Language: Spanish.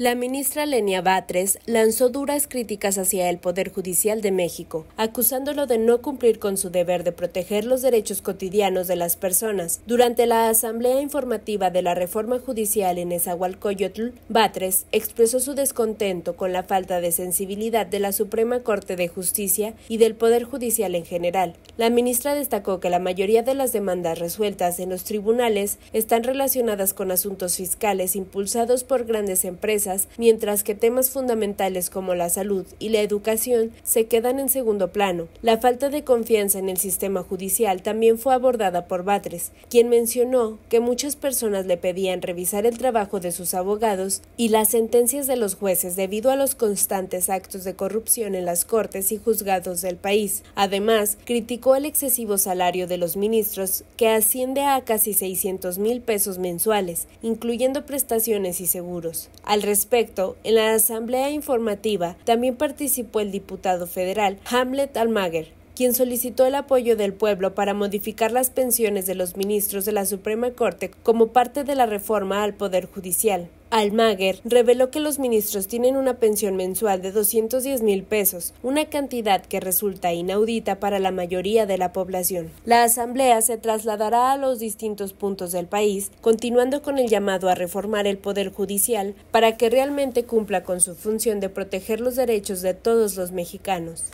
La ministra Lenia Batres lanzó duras críticas hacia el Poder Judicial de México, acusándolo de no cumplir con su deber de proteger los derechos cotidianos de las personas. Durante la asamblea informativa de la reforma judicial en Esahualcoyotl, Batres expresó su descontento con la falta de sensibilidad de la Suprema Corte de Justicia y del Poder Judicial en general. La ministra destacó que la mayoría de las demandas resueltas en los tribunales están relacionadas con asuntos fiscales impulsados por grandes empresas mientras que temas fundamentales como la salud y la educación se quedan en segundo plano. La falta de confianza en el sistema judicial también fue abordada por Batres, quien mencionó que muchas personas le pedían revisar el trabajo de sus abogados y las sentencias de los jueces debido a los constantes actos de corrupción en las cortes y juzgados del país. Además, criticó el excesivo salario de los ministros, que asciende a casi 600 mil pesos mensuales, incluyendo prestaciones y seguros. Al respecto, en la asamblea informativa también participó el diputado federal Hamlet Almaguer, quien solicitó el apoyo del pueblo para modificar las pensiones de los ministros de la Suprema Corte como parte de la reforma al Poder Judicial. Almaguer reveló que los ministros tienen una pensión mensual de 210 mil pesos, una cantidad que resulta inaudita para la mayoría de la población. La asamblea se trasladará a los distintos puntos del país, continuando con el llamado a reformar el Poder Judicial para que realmente cumpla con su función de proteger los derechos de todos los mexicanos.